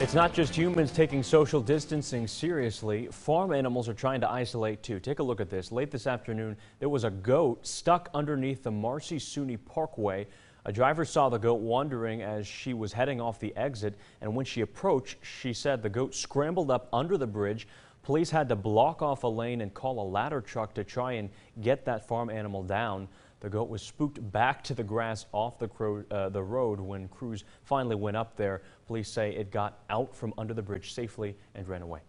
It's not just humans taking social distancing seriously. Farm animals are trying to isolate too. Take a look at this. Late this afternoon, there was a goat stuck underneath the Marcy Suny Parkway. A driver saw the goat wandering as she was heading off the exit, and when she approached, she said the goat scrambled up under the bridge. Police had to block off a lane and call a ladder truck to try and get that farm animal down. The goat was spooked back to the grass off the, uh, the road when crews finally went up there. Police say it got out from under the bridge safely and ran away.